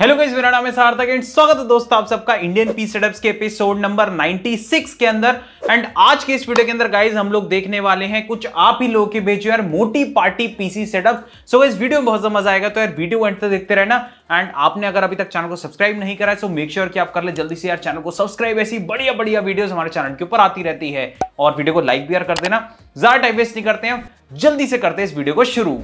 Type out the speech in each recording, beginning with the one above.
Hello guys मेरा नाम है सार्थक एंड स्वागत है दोस्तों आप सबका इंडियन पी सेटअप्स के एपिसोड नंबर 96 के अंदर एंड आज के इस वीडियो के अंदर गाइस हम लोग देखने वाले हैं कुछ आप ही लोगों के भेजे यार मोटी party PC setup so so, guys video में बहुत मजा आएगा तो यार वीडियो एंड तक देखते रहना एंड आपने अगर अभी तक चैनल को सब्सक्राइब नहीं करा है सो मेक श्योर कि आप कर ले जल्दी से यार चैनल को सब्सक्राइब ऐसी बढ़िया बढ़िया वीडियोस हमारे चैनल के ऊपर आती रहती है और वीडियो को लाइक भी यार कर देना ज्यादा टाइम वेस्ट नहीं करते हैं जल्दी से करते हैं इस वीडियो को शुरू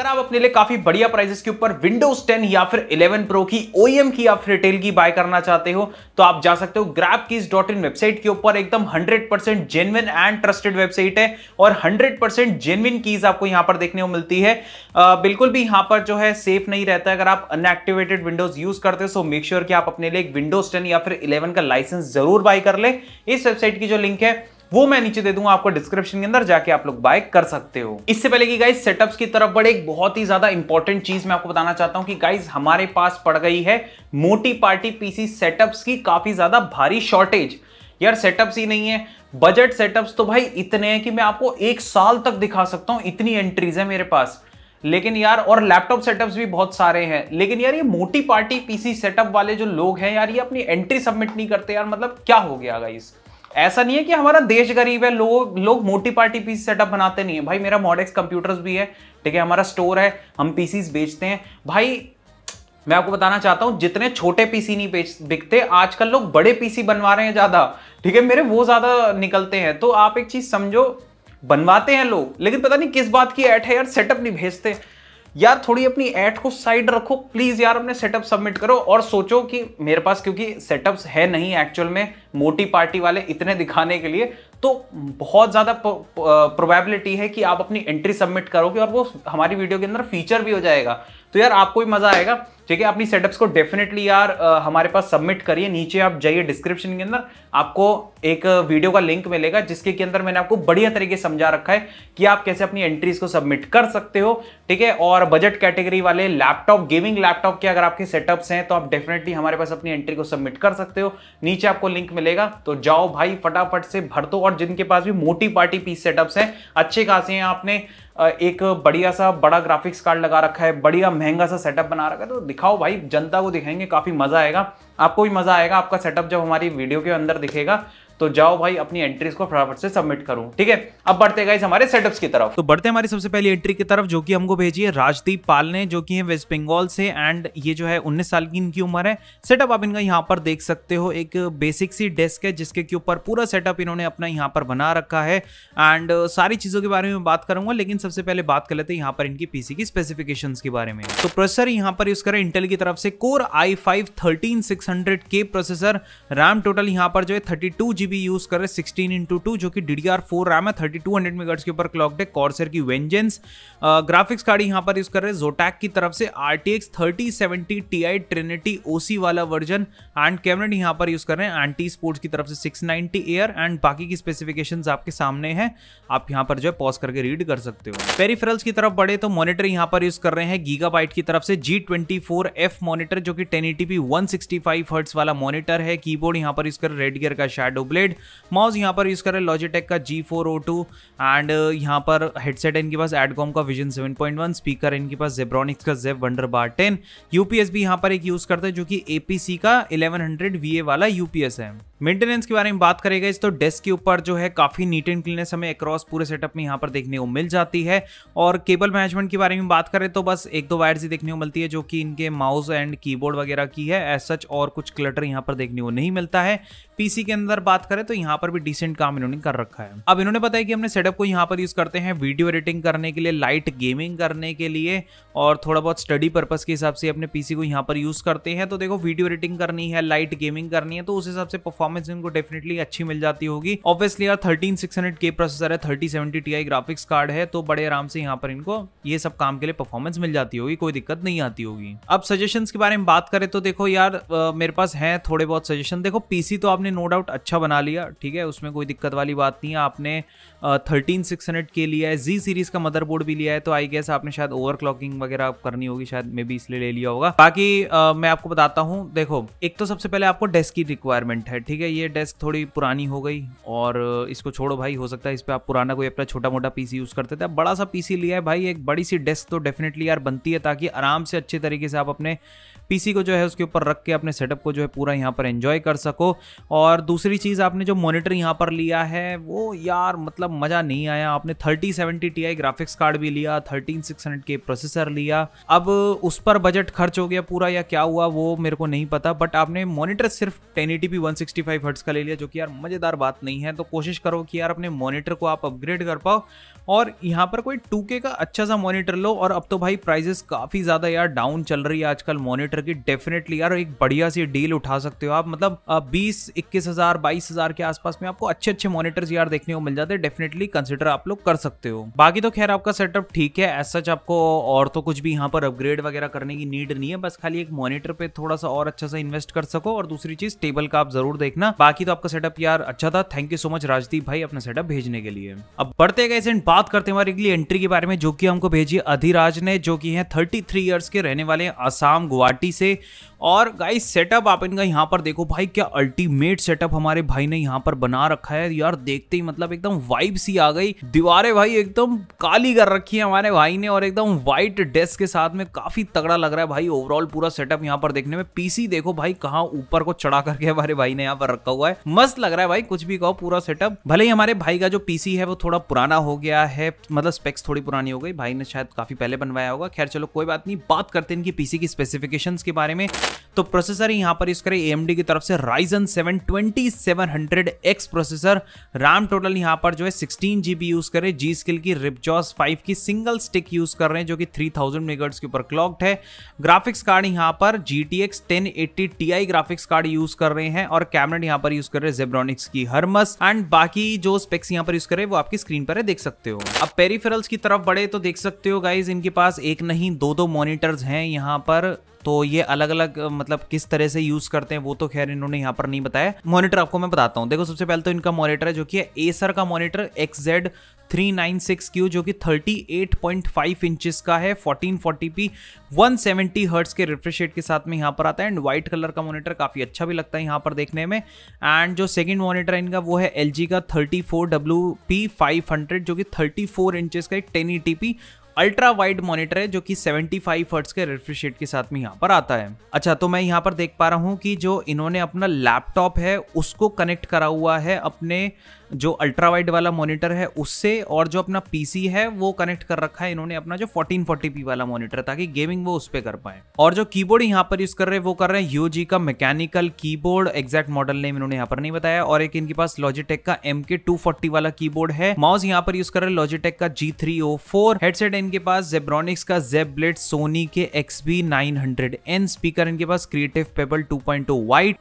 अगर आप अपने लिए काफी बढ़िया प्राइसेस के ऊपर विंडोज 10 या फिर 11 प्रो की ओएम e की या फिर रिटेल की बाय करना चाहते हो तो आप जा सकते हो ग्रैप की डॉट इन वेबसाइट के ऊपर एकदम 100% percent genuine and trusted website है और 100% परसेंट जेनविन कीज आपको यहां पर देखने को मिलती है आ, बिल्कुल भी यहां पर जो है सेफ नहीं रहता है अगर आप अनएक्टिवेटेड विंडोज यूज करते हो सो मेक श्योर कि आप अपने लिए एक विंडोज टेन या फिर इलेवन का लाइसेंस जरूर बाय कर ले इस वेबसाइट की जो लिंक है वो मैं नीचे दे दूंगा आपको डिस्क्रिप्शन के अंदर जाके आप लोग बाय कर सकते हो इससे पहले की गाइज सेटअप्स की तरफ बढ़े एक बहुत ही ज्यादा इंपॉर्टेंट चीज मैं आपको बताना चाहता हूँ कि गाइज हमारे पास पड़ गई है मोटी पार्टी पीसी सेटअप्स की काफी ज्यादा भारी शॉर्टेज यार सेटअप्स ही नहीं है बजट सेटअप्स तो भाई इतने हैं कि मैं आपको एक साल तक दिखा सकता हूँ इतनी एंट्रीज है मेरे पास लेकिन यार और लैपटॉप सेटअप्स भी बहुत सारे हैं लेकिन यार ये मोटी पार्टी पीसी सेटअप वाले जो लोग हैं यार ये अपनी एंट्री सबमिट नहीं करते यार मतलब क्या हो गया गाइस ऐसा नहीं है कि हमारा देश गरीब है लोग लोग मोटी पार्टी पीसी सेटअप बनाते नहीं है भाई मेरा मॉडेक्स कंप्यूटर्स भी है ठीक है हमारा स्टोर है हम पीसीस बेचते हैं भाई मैं आपको बताना चाहता हूं जितने छोटे पीसी नहीं बेच बिकते आजकल लोग बड़े पीसी बनवा रहे हैं ज़्यादा ठीक है मेरे वो ज़्यादा निकलते हैं तो आप एक चीज़ समझो बनवाते हैं लोग लेकिन पता नहीं किस बात की ऐट है यार सेटअप नहीं भेजते यार थोड़ी अपनी एट को साइड रखो प्लीज यार अपने सेटअप सबमिट करो और सोचो कि मेरे पास क्योंकि सेटअप्स है नहीं एक्चुअल में मोटी पार्टी वाले इतने दिखाने के लिए तो बहुत ज़्यादा प्रोबेबिलिटी है कि आप अपनी एंट्री सबमिट करोगे और वो हमारी वीडियो के अंदर फीचर भी हो जाएगा तो यार आपको भी मजा आएगा ठीक है अपनी सेटअप्स को डेफिनेटली यार हमारे पास सबमिट करिए नीचे आप जाइए डिस्क्रिप्शन के अंदर आपको एक वीडियो का लिंक मिलेगा जिसके के अंदर मैंने आपको बढ़िया तरीके से समझा रखा है कि आप कैसे अपनी एंट्रीज को सबमिट कर सकते हो ठीक है और बजट कैटेगरी वाले लैपटॉप गेमिंग लैपटॉप के अगर आपके सेटअप्स हैं तो आप डेफिनेटली हमारे पास अपनी एंट्री को सबमिट कर सकते हो नीचे आपको लिंक मिलेगा तो जाओ भाई फटाफट से भर दो और जिनके पास भी मोटी पार्टी पीस सेटअप्स हैं अच्छे खासे हैं आपने एक बढ़िया सा बड़ा ग्राफिक्स कार्ड लगा रखा है बढ़िया महंगा सा सेटअप बना रखा है तो दिखाओ भाई जनता को दिखाएंगे काफ़ी मज़ा आएगा आपको भी मज़ा आएगा आपका सेटअप जब हमारी वीडियो के अंदर दिखेगा तो जाओ भाई अपनी एंट्रीज को फटाफट से सबमिट करो ठीक है अब बढ़ते गए हमारे सेटअप्स की तरफ तो बढ़ते हमारी सबसे पहली एंट्री की तरफ जो कि हमको भेजी है राजदीप पाल ने जो कि है वेस्ट बंगाल से एंड ये जो है उन्नीस साल की इनकी उम्र है सेटअप आप इनका यहाँ पर देख सकते हो एक बेसिक सी डेस्क है जिसके के ऊपर पूरा सेटअप इन्होंने अपना यहाँ पर बना रखा है एंड सारी चीज़ों के बारे में बात करूंगा लेकिन सबसे पहले बात कर लेते हैं यहाँ पर इनकी पीसी की स्पेसिफिकेशन के बारे में तो प्रोसेसर यहाँ पर यूज करें इंटेल की तरफ से core i five thirteen six hundred के प्रोसेसर रैम टोटल यहाँ पर जो है thirty two G GB use कर रहे सिक्सटीन इंटू टू जो कि D D R four RAM है थर्टी टू हंड्रेड मेगाट्स के ऊपर क्लॉक्ड है कॉर्सर की वेंजेंस ग्राफिक्स कार्ड यहाँ पर यूज कर रहे जोटैक की तरफ से R T X thirty seventy T i Trinity O C वाला वर्जन एंड कैमरेट यहाँ पर यूज कर रहे हैं एंटी स्पोर्ट्स की तरफ से सिक्स नाइनटी एयर एंड बाकी की स्पेसिफिकेशन आपके सामने हैं आप यहाँ पर जो है पॉज करके रीड कर सकते हो पेरीफेरल्स की तरफ बढ़े तो मॉनिटर यहाँ पर यूज कर रहे हैं गीगा बाइट की तरफ से G twenty four F monitor जो कि ten eighty P one sixty five hertz वाला मॉनिटर है कीबोर्ड यहाँ पर यूज कर रेड गियर का शेडो ब्लेड ब्लेड माउस यहाँ पर यूज़ कर रहे हैं लॉजिटेक का G four O two and यहाँ पर हेडसेट इनके पास एडकॉम का विजन 7.1 स्पीकर इनके पास जेब्रॉनिक्स का जेब वंडर बार टेन यूपीएस भी यहाँ पर एक यूज़ करते हैं जो कि ए का इलेवन हंड्रेड वी वाला यूपीएस है मेंटेनेंस के बारे में बात करें गई तो डेस्क के ऊपर जो है काफ़ी नीट एंड क्लीनेस हमें अक्रॉस पूरे सेटअप में यहाँ पर देखने को मिल जाती है और केबल मैनेजमेंट के बारे में बात करें तो बस एक दो वायर्स ही देखने को मिलती है जो कि इनके माउस एंड कीबोर्ड वगैरह की है एज सच और कुछ क्लटर यहाँ पर देखने को नहीं मिलता है पीसी के अंदर बात करें तो यहाँ पर भी डिसेंट काम इन्होंने कर रखा है अब इन्होंने बताया कि हमने सेटअप को यहाँ पर यूज़ करते हैं वीडियो एडिटिंग करने के लिए लाइट गेमिंग करने के लिए और थोड़ा बहुत स्टडी पर्पज़ के हिसाब से अपने पीसी को यहाँ पर यूज़ करते हैं तो देखो वीडियो एडिटिंग करनी है लाइट गेमिंग करनी है तो उस हिसाब से परफॉर्म परफॉर्मेंस इनको डेफिनेटली अच्छी मिल जाती होगी ऑब्वियसली यार थर्टीन सिक्स हंड्रेड के प्रोसेसर है thirty seventy T i graphics card है तो बड़े आराम से यहाँ पर इनको ये सब काम के लिए परफॉर्मेंस मिल जाती होगी कोई दिक्कत नहीं आती होगी अब सजेशन के बारे में बात करें तो देखो यार मेरे पास है थोड़े बहुत सजेशन देखो पीसी तो आपने नो डाउट अच्छा बना लिया ठीक है उसमें कोई दिक्कत वाली बात नहीं है आपने थर्टीन सिक्स हंड्रेड के लिया है जी सीरीज का मदरबोर्ड भी लिया है तो आई गेस आपने शायद ओवर क्लॉकिंग वगैरह करनी होगी शायद मे बी इसलिए ले लिया होगा बाकी आ, मैं आपको बताता हूँ देखो एक तो सबसे पहले आपको डेस्क की रिक्वायरमेंट है ठीक है ठीक है ये डेस्क थोड़ी पुरानी हो गई और इसको छोड़ो भाई हो सकता है इस पर आप पुराना कोई अपना छोटा मोटा पी यूज़ करते थे बड़ा सा पी लिया है भाई एक बड़ी सी डेस्क तो डेफिनेटली यार बनती है ताकि आराम से अच्छे तरीके से आप अपने पीसी को जो है उसके ऊपर रख के अपने सेटअप को जो है पूरा यहाँ पर एंजॉय कर सको और दूसरी चीज़ आपने जो मॉनिटर यहाँ पर लिया है वो यार मतलब मज़ा नहीं आया आपने thirty seventy T graphics card भी लिया थर्टीन सिक्स हंड्रेड के प्रोसेसर लिया अब उस पर बजट खर्च हो गया पूरा या क्या हुआ वो मेरे को नहीं पता बट आपने मॉनिटर सिर्फ ten eighty P one sixty five hertz का ले लिया जो कि यार मज़ेदार बात नहीं है तो कोशिश करो कि यार अपने मॉनिटर को आप अपग्रेड कर पाओ और यहाँ पर कोई टू का अच्छा सा मॉनिटर लो और अब तो भाई प्राइजेस काफ़ी ज़्यादा यार डाउन चल रही है आजकल मॉनिटर की डेफिनेटली यार एक बढ़िया सी डील उठा सकते हो आप मतलब बीस इक्कीस हज़ार बाईस हज़ार के आसपास में आपको अच्छे अच्छे मॉनिटर्स यार देखने को मिल जाते हैं डेफिनेटली कंसिडर आप लोग कर सकते हो बाकी तो खैर आपका सेटअप ठीक है एज सच आपको और तो कुछ भी यहाँ पर अपग्रेड वगैरह करने की नीड नहीं है बस खाली एक मॉनिटर पर थोड़ा सा और अच्छा सा इन्वेस्ट कर सको और दूसरी चीज़ टेबल का आप जरूर देखना देखना बाकी तो आपका सेटअप यार अच्छा था thank you so much Rajdeep भाई अपना सेटअप भेजने के लिए अब बढ़ते गए एंड बात करते हमारे अगली एंट्री के बारे में जो कि हमको भेजी अधिराज ने जो कि है थर्टी थ्री के रहने वाले आसाम गुवाहाटी से और गाइस सेटअप आप इनका यहाँ पर देखो भाई क्या अल्टीमेट सेटअप हमारे भाई ने यहाँ पर बना रखा है यार देखते ही मतलब एकदम वाइब सी आ गई दीवारें भाई एकदम काली कर रखी है हमारे भाई ने और एकदम व्हाइट डेस्क के साथ में काफी तगड़ा लग रहा है भाई ओवरऑल पूरा सेटअप यहाँ पर देखने में पीसी देखो भाई कहाँ ऊपर को चढ़ा करके हमारे भाई ने यहाँ पर रखा हुआ है मस्त लग रहा है भाई कुछ भी कहो पूरा सेटअप भले ही हमारे भाई का जो पीसी है वो थोड़ा पुराना हो गया है मतलब स्पेक्स थोड़ी पुरानी हो गई भाई ने शायद काफी पहले बनवाया होगा खैर चलो कोई बात नहीं बात करते इनकी पीसी की स्पेसिफिकेशन के बारे में तो प्रोसेसर यहां पर यूज करें AMD की तरफ से Ryzen seven twenty seven hundred X processor RAM total यहां पर जो है 16 जीबी यूज करें जी स्किल की रिपजॉस फाइव की सिंगल स्टिक यूज कर रहे हैं जो कि थ्री थाउजेंड के ऊपर क्लॉक्ड है ग्राफिक्स कार्ड यहां पर G T X ten eighty T i graphics card use कर रहे हैं और कैमरेट यहां पर यूज कर रहे हैं जेब्रॉनिक्स की हरमस एंड बाकी जो स्पेक्स यहां पर यूज करे वो आपकी स्क्रीन पर देख सकते हो अब पेरीफेरल्स की तरफ बढ़े तो देख सकते हो गाइज इनके पास एक नहीं दो दो मॉनिटर्स हैं यहाँ पर तो ये अलग अलग मतलब किस तरह से यूज करते हैं वो तो खैर इन्होंने यहाँ पर नहीं बताया मॉनिटर आपको मैं बताता हूँ देखो सबसे पहले तो इनका मॉनिटर है जो कि एसर का monitor X Z three nine six Q जो कि thirty eight point five inches का है fourteen forty P one seventy hertz के रिफ्रेश रेट के साथ में यहाँ पर आता है एंड व्हाइट कलर का मॉनिटर काफ़ी अच्छा भी लगता है यहाँ पर देखने में एंड जो सेकंड मॉनिटर है इनका वो है एल का thirty four W P five hundred जो कि थर्टी फोर का एक ten eighty P ultra wide monitor है जो कि 75 फर्ट्स के रिफ्रेश के साथ में यहाँ पर आता है अच्छा तो मैं यहाँ पर देख पा रहा हूँ कि जो इन्होंने अपना लैपटॉप है उसको कनेक्ट करा हुआ है अपने जो अल्ट्रा वाइड वाला मॉनिटर है उससे और जो अपना पीसी है वो कनेक्ट कर रखा है इन्होंने अपना जो 1440p वाला मॉनिटर ताकि गेमिंग वो उस पर कर पाए और जो कीबोर्ड यहाँ पर यूज कर रहे हैं वो कर रहे हैं यूजी का mechanical keyboard exact model name इन्होंने यहाँ पर नहीं बताया और एक इनके पास लॉजिटेक का एम के वाला कीबोर्ड है माउस यहाँ पर यूज कर रहे हैं लॉजिटेक का जी थ्री हेडसेट इनके पास जेब्रॉनिक्स का जेब ब्लेड सोनी के एक्स बी स्पीकर इनके पास क्रिएटिव पेबल टू पॉइंट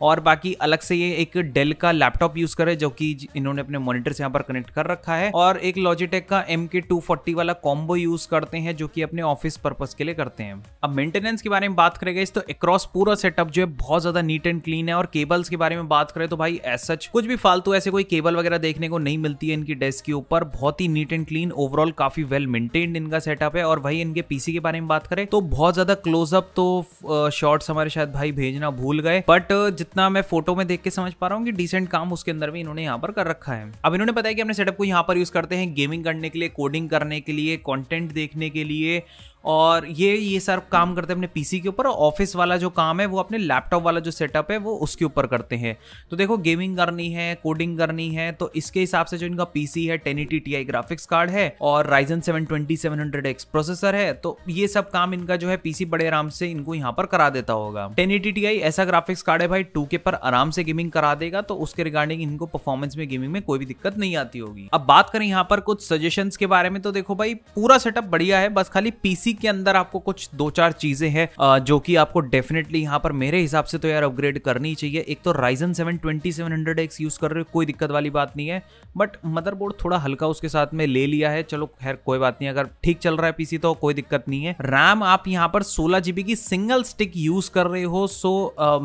और बाकी अलग से ये एक डेल का लैपटॉप यूज करे जो की इन्होंने अपने अपने मॉनिटर से यहाँ पर कनेक्ट कर रखा है और एक लॉजिटेक का एम के टू फोर्टी वाला कॉम्बो यूज करते हैं जो कि अपने ऑफिस पर्पज के लिए करते हैं अब मेंटेनेंस के बारे में बात इस तो अक्रॉस पूरा सेटअप जो है बहुत ज्यादा नीट एंड क्लीन है और केबल्स के बारे में बात करें तो भाई एज सच कुछ भी फालतू ऐसे कोई केबल वगैरह देखने को नहीं मिलती है इनकी डेस्क के ऊपर बहुत ही नीट एंड क्लीन ओवरऑल काफी वेल मेंटेन्ड इनका सेटअप है और भाई इनके पीसी के बारे में बात करें तो बहुत ज्यादा क्लोजअप तो शॉर्ट्स हमारे शायद भाई भेजना भूल गए बट जितना मैं फोटो में देख के समझ पा रहा हूँ कि डिसेंट काम उसके अंदर भी इन्होंने यहाँ पर कर रखा है हम्म। अब इन्होंने बताया कि अपने सेटअप को यहाँ पर यूज करते हैं गेमिंग करने के लिए कोडिंग करने के लिए कॉन्टेंट देखने के लिए और ये ये सर काम करते हैं अपने पीसी के ऊपर और ऑफिस वाला जो काम है वो अपने लैपटॉप वाला जो सेटअप है वो उसके ऊपर करते हैं तो देखो गेमिंग करनी है कोडिंग करनी है तो इसके हिसाब से जो इनका पीसी है ten eighty T i graphics card है और Ryzen seven twenty seven hundred X processor है तो ये सब काम इनका जो है पीसी बड़े आराम से इनको यहाँ पर करा देता होगा टेन एटी टी आई ऐसा ग्राफिक्स कार्ड है भाई टू के पर आराम से गेमिंग करा देगा तो उसके रिगार्डिंग इनको परफॉर्मेंस में गेमिंग में कोई भी दिक्कत नहीं आती होगी अब बात करें यहाँ पर कुछ सजेशन के बारे में तो देखो भाई पूरा सेटअप बढ़िया है बस खाली पीसी के अंदर आपको कुछ दो चार चीजें हैं जो कि आपको डेफिनेटली यहाँ पर मेरे हिसाब से तो यार अपग्रेड करनी चाहिए एक तो Ryzen seven twenty seven hundred X use कर रहे हो कोई दिक्कत वाली बात नहीं है बट मदरबोर्ड थोड़ा हल्का उसके साथ में ले लिया है चलो खैर कोई बात नहीं अगर ठीक चल रहा है पीसी तो कोई दिक्कत नहीं है रैम आप यहाँ पर सोलह जीबी की सिंगल स्टिक यूज कर रहे हो सो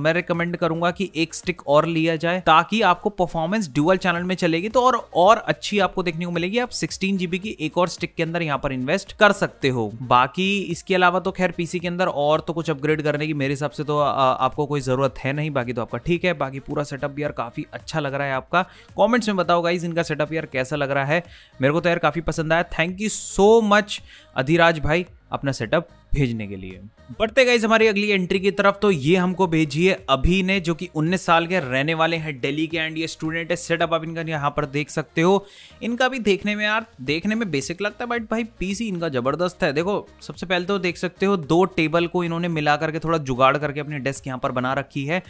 मैं रिकमेंड करूंगा कि एक स्टिक और लिया जाए ताकि आपको परफॉर्मेंस ड्यूअल चैनल में चलेगी तो और और अच्छी आपको देखने को मिलेगी आप सिक्सटीन जीबी की एक और स्टिक के अंदर यहाँ पर इन्वेस्ट कर सकते हो बाकी बाकी इसके अलावा तो खैर पीसी के अंदर और तो कुछ अपग्रेड करने की मेरे हिसाब से तो आ, आपको कोई ज़रूरत है नहीं बाकी तो आपका ठीक है बाकी पूरा सेटअप यार काफ़ी अच्छा लग रहा है आपका कॉमेंट्स में बताओ गाइज इनका सेटअप यार कैसा लग रहा है मेरे को तो यार काफ़ी पसंद आया thank you so much Adhiraj भाई अपना सेटअप भेजने के लिए बढ़ते गए हमारी अगली एंट्री की तरफ तो ये हमको भेजी है अभी ने जो कि 19 साल के रहने वाले हैं दिल्ली के एंड ये स्टूडेंट है सेटअप आप इनका यहाँ पर देख सकते हो इनका भी देखने में यार देखने में बेसिक लगता है बट भाई पीसी इनका ज़बरदस्त है देखो सबसे पहले तो देख सकते हो दो टेबल को इन्होंने मिला करके थोड़ा जुगाड़ करके अपनी डेस्क यहाँ पर बना रखी है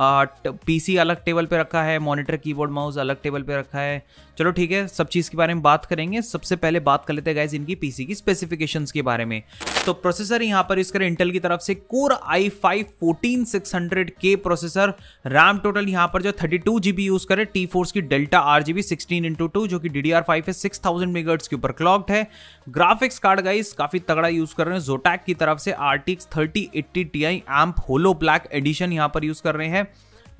पी अलग टेबल पर रखा है मॉनिटर की माउस अलग टेबल पर रखा है चलो ठीक है सब चीज़ के बारे में बात करेंगे सबसे पहले बात कर लेते हैं गाइज इनकी पीसी की स्पेसिफिकेशंस के बारे में तो प्रोसेसर यहां पर इसका इंटेल की तरफ से core i five fourteen six hundred के प्रोसेसर रैम टोटल यहां पर जो थर्टी टू जीबी यूज करे टी फोर्स की Delta R GB sixteen into two जो कि डी डी आर फाइव है सिक्स थाउजेंड मेगाट्स के ऊपर क्लॉक्ड है ग्राफिक्स कार्ड गाइस काफी तगड़ा यूज कर रहे हैं जोटैक की तरफ से R T thirty eighty T i AMP Holo black edition यहाँ पर यूज कर रहे हैं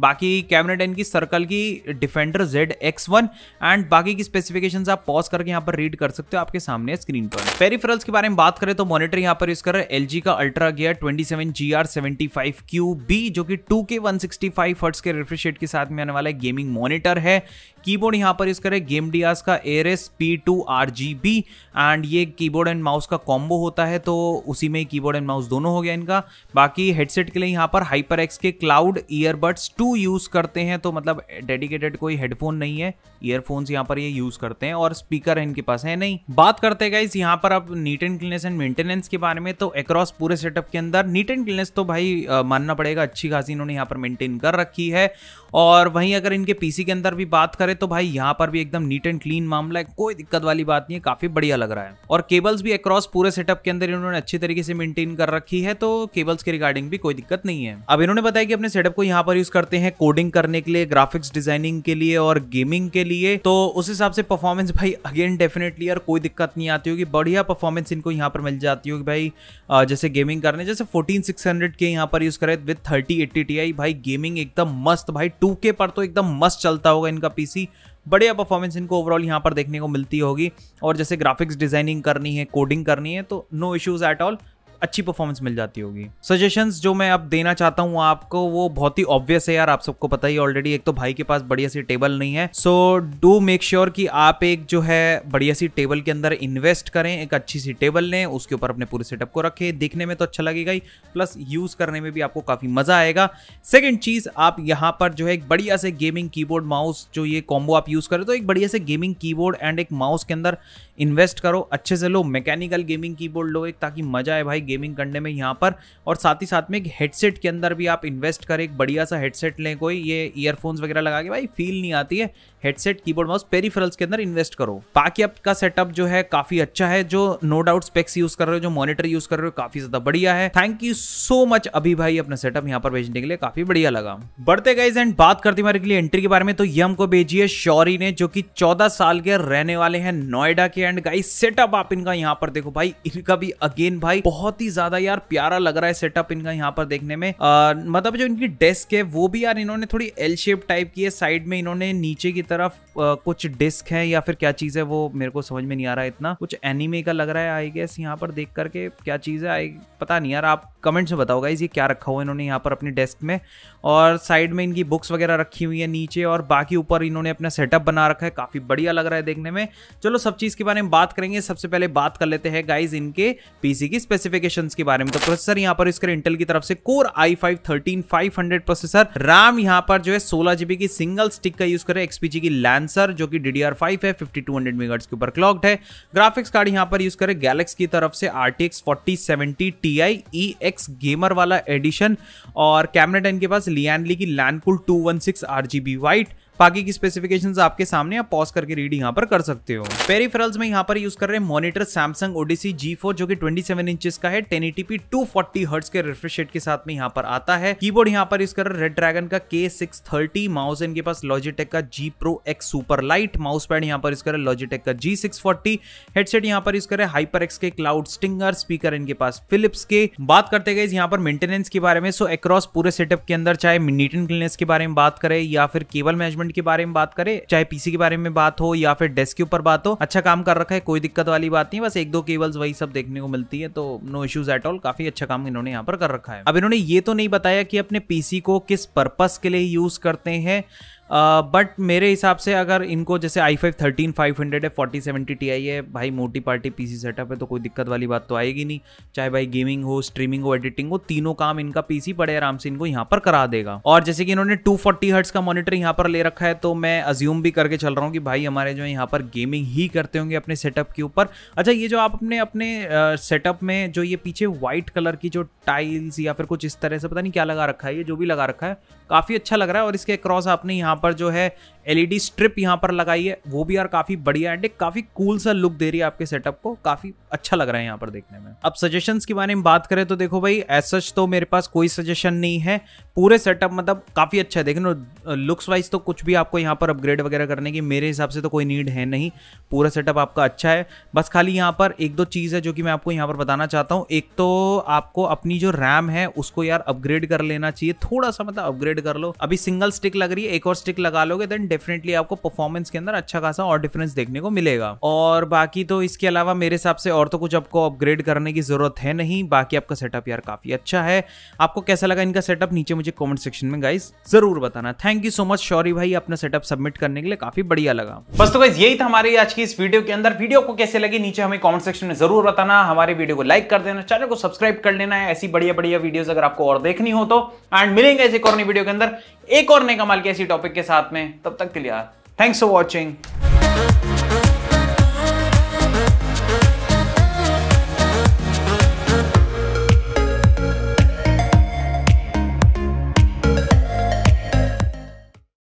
बाकी कैमरा टेन की सर्कल की Defender Z X one and बाकी की स्पेसिफिकेशन आप पॉज करके यहाँ पर रीड कर सकते हो आपके सामने स्क्रीन पर पेरीफ्रल्स के बारे में बात करें तो मॉनिटर यहाँ पर यूज कर रहे एल का ultra gear twenty seven G R seventy five Q B जो कि two K one sixty five के रिफ्रेश के साथ में आने वाला गेमिंग मॉनिटर है कीबोर्ड यहाँ पर यूज करें गेम डियास का Ares P two R G B and ये कीबोर्ड एंड माउस का कॉम्बो होता है तो उसी में कीबोर्ड एंड माउस दोनों हो गया इनका बाकी हेडसेट के लिए यहाँ पर हाइपर एक्स के क्लाउड ईयरबड्स टू यूज करते हैं तो मतलब डेडिकेटेड कोई हेडफोन नहीं है ईयरफोन्स यहाँ पर ये यूज करते हैं और स्पीकर इनके पास है नहीं बात करते गए इस यहाँ पर आप neat and cleanness and maintenance के बारे में तो अक्रॉस पूरे सेटअप के अंदर नीट एंड क्लीनेस तो भाई मानना पड़ेगा अच्छी खासी इन्होंने यहाँ पर मेंटेन कर रखी है और वहीं अगर इनके पीसी के अंदर भी बात करें करें तो भाई यहाँ पर भी एकदम नीट एंड क्लीन मामला है कोई दिक्कत वाली बात नहीं है काफी बढ़िया लग रहा है और केबल्स भी अक्रॉस पूरे सेटअप के अंदर इन्होंने अच्छी तरीके से मेंटेन कर रखी है तो केबल्स के रिगार्डिंग भी कोई दिक्कत नहीं है अब इन्होंने बताया कि अपने सेटअप को यहाँ पर यूज करते हैं कोडिंग करने के लिए ग्राफिक्स डिजाइनिंग के लिए और गेमिंग के लिए तो उस हिसाब से परफॉर्मेंस भाई अगेन डेफिनेटली यार कोई दिक्कत नहीं आती होगी बढ़िया परफॉर्मेंस इनको यहाँ पर मिल जाती होगी भाई जैसे गेमिंग करने जैसे फोर्टीन सिक्स हंड्रेड के यहाँ पर यूज करे विद थर्टी एट्टी टी भाई गेमिंग एकदम मस्त भाई टू के पर तो एकदम मस्त चलता होगा इनका पीसी ही बढ़िया परफॉर्मेंस इनको ओवरऑल यहाँ पर देखने को मिलती होगी और जैसे ग्राफिक्स डिजाइनिंग करनी है कोडिंग करनी है तो नो इश्यूज़ एट ऑल अच्छी परफॉर्मेंस मिल जाती होगी सजेशन जो मैं अब देना चाहता हूँ आपको वो बहुत ही ऑब्वियस है यार आप सबको पता ही ऑलरेडी एक तो भाई के पास बढ़िया सी टेबल नहीं है सो डू मेक श्योर कि आप एक जो है बढ़िया सी टेबल के अंदर इन्वेस्ट करें एक अच्छी सी टेबल लें उसके ऊपर अपने पूरे सेटअप को रखें देखने में तो अच्छा लगेगा ही प्लस यूज करने में भी आपको काफी मजा आएगा सेकेंड चीज आप यहाँ पर जो है एक बढ़िया से गेमिंग कीबोर्ड माउस जो ये कॉम्बो आप यूज करें तो एक बढ़िया से गेमिंग कीबोर्ड एंड एक माउस के अंदर इन्वेस्ट करो अच्छे से लो मैकेनिकल गेमिंग कीबोर्ड लो एक ताकि मजा आए भाई गेमिंग करने में यहाँ पर और साथ ही साथ में एक हेडसेट के अंदर भी आप इन्वेस्ट करें एक बढ़िया सा हेडसेट लें कोई ये ईयरफोन्स वगैरह लगा के भाई फील नहीं आती है हेडसेट कीबोर्ड माउस पेरीफरल्स के अंदर इन्वेस्ट करो बाकी आपका सेटअप जो है काफी अच्छा है जो नो डाउट स्पेक्स यूज कर रहे हो जो मॉनिटर यूज कर रहे हो काफी ज्यादा बढ़िया है थैंक यू सो मच अभी भाई अपना सेटअप यहाँ पर भेजने के लिए काफी बढ़िया लगा बढ़ते गाइज एंड बात करती हमारे लिए एंट्री के बारे में तो ये हमको भेजिए शौरी ने जो कि चौदह साल के रहने वाले हैं नोएडा के एंड गाइज सेटअप आप इनका यहाँ पर देखो भाई इनका भी अगेन भाई बहुत ही ज्यादा यार प्यारा लग रहा है सेटअप इनका यहाँ पर देखने में आ, मतलब जो इनकी डेस्क है वो भी यार इन्होंने थोड़ी एल शेप टाइप की है साइड में इन्होंने नीचे की तरफ आ, कुछ डिस्क है या फिर क्या चीज है वो मेरे को समझ में नहीं आ रहा है इतना कुछ एनिमे का लग रहा है आई गेस यहाँ पर देख करके क्या चीज है आई पता नहीं यार आप कमेंट्स में बताओ गाइज ये क्या रखा हुआ इन्होंने यहाँ पर अपनी डेस्क में और साइड में इनकी बुक्स वगैरह रखी हुई है नीचे और बाकी ऊपर इन्होंने अपना सेटअप बना रखा है काफी बढ़िया लग रहा है देखने में चलो सब चीज के बारे में बात करेंगे सबसे पहले बात कर लेते हैं गाइज इनके पीसी की स्पेसिफिकेशन स्पेसिफिकेशन के बारे में तो प्रोसेसर यहाँ पर इसके इंटेल की तरफ से core i five thirteen five hundred processor RAM यहाँ पर जो है सोलह जीबी की सिंगल स्टिक का यूज करें एक्सपीजी की लैंसर जो कि आर फाइव है फिफ्टी टू हंड्रेड मेगा के ऊपर क्लॉक्ड है ग्राफिक्स कार्ड यहाँ पर यूज करें गैलेक्स की तरफ से R T X forty seventy T i E X gamer वाला एडिशन और कैमरा टेन के पास लियानली की Lancool two one six R G B white बाकी की स्पेसिफिकेशन आपके सामने आप पॉज करके रीड यहाँ पर कर सकते हो पेरीफेरल्स में यहाँ पर यूज कर रहे हैं मॉनिटर सैमसंग ओडीसी जी जो कि 27 इंचेस का है ten eighty P two forty hertz के रिफ्रेश के साथ में यहाँ पर आता है कीबोर्ड यहाँ पर यूज कर रहे रेड ड्रैगन का के सिक्स थर्टी माउस इनके पास लॉजिटेक का G pro X super light mouse pad यहाँ पर यूज कर लॉजिटेक का जी सिक्स फोर्टी हेडसेट यहाँ पर यूज कर रहे हाइपर एक्स के क्लाउड स्टिंगर स्पीकर इनके पास फिलिप्स के बात करते गए यहाँ पर मेंटेनेंस के बारे में सो अक्रॉस पूरे सेटअप के अंदर चाहे नीट एंड क्लीनेस के बारे में बात करें या फिर केबल मैनेजमेंट के बारे में बात करें चाहे पीसी के बारे में बात हो या फिर डेस्क के ऊपर बात हो अच्छा काम कर रखा है कोई दिक्कत वाली बात नहीं बस एक दो केबल्स वही सब देखने को मिलती है तो नो इश्यूज एट ऑल काफी अच्छा काम इन्होंने यहाँ पर कर रखा है अब इन्होंने ये तो नहीं बताया कि अपने पीसी को किस पर्पज के लिए यूज करते हैं बट मेरे हिसाब से अगर इनको जैसे i five thirteen five hundred है फोर्टी सेवेंटी टी आई है भाई मोटी पार्टी पी सी सेटअप है तो कोई दिक्कत वाली बात तो आएगी नहीं चाहे भाई गेमिंग हो स्ट्रीमिंग हो एडिटिंग हो तीनों काम इनका पी सी बड़े आराम से इनको यहाँ पर करा देगा और जैसे कि इन्होंने टू फोर्टी हर्ट्स का मॉनिटर यहाँ पर ले रखा है तो मैं अज्यूम भी करके चल रहा हूँ कि भाई हमारे जो है यहाँ पर गेमिंग ही करते होंगे अपने सेटअप के ऊपर अच्छा ये जो आप अपने अपने सेटअप में जो ये पीछे व्हाइट कलर की जो टाइल्स या फिर कुछ इस तरह से पता नहीं क्या लगा रखा है ये जो भी लगा रखा है काफ़ी अच्छा लग रहा है और इसके क्रॉस आपने यहाँ पर जो है एलईडी स्ट्रिप यहाँ पर लगाई है वो भी यार काफी बढ़िया एंड एक काफी कूल सा लुक दे रही है आपके सेटअप को काफी अच्छा लग रहा है यहाँ पर देखने में अब सजेशन के बारे में बात करें तो देखो भाई एस सच तो मेरे पास कोई सजेशन नहीं है पूरे सेटअप मतलब काफी अच्छा है देखिए लुक्स वाइज तो कुछ भी आपको यहाँ पर अपग्रेड वगैरह करने की मेरे हिसाब से तो कोई नीड है नहीं पूरा सेटअप आपका अच्छा है बस खाली यहाँ पर एक दो चीज़ है जो कि मैं आपको यहाँ पर बताना चाहता हूँ एक तो आपको अपनी जो रैम है उसको यार अपग्रेड कर लेना चाहिए थोड़ा सा मतलब अपग्रेड कर लो अभी सिंगल स्टिक लग रही है एक और स्टिक लगा लोगे देन डेफिनेटली आपको परफॉर्मेंस के अंदर अच्छा खासा और डिफरेंस देखने को मिलेगा और बाकी तो इसके अलावा मेरे हिसाब से और तो कुछ आपको अपग्रेड करने की जरूरत है नहीं बाकी आपका सेटअप यार काफी अच्छा है आपको कैसा लगा इनका सेटअप नीचे मुझे कॉमेंट सेक्शन में गाइस जरूर बताना thank you so much Shauri भाई अपना सेटअप सबमिट करने के लिए काफी बढ़िया लगा बस तो गाइस यही था हमारे आज की इस वीडियो के अंदर वीडियो को कैसे लगे नीचे हमें कॉमेंट सेक्शन में जरूर बताना हमारे वीडियो को लाइक कर देना चैनल को सब्सक्राइब कर लेना है ऐसी बढ़िया बढ़िया वीडियोस अगर आपको और देखनी हो तो एंड मिलेंगे ऐसे कॉर्नी वीडियो के अंदर एक और नए कमाल के ऐसी टॉपिक के साथ में तब तक तक के लिए थैंक्स फॉर वॉचिंग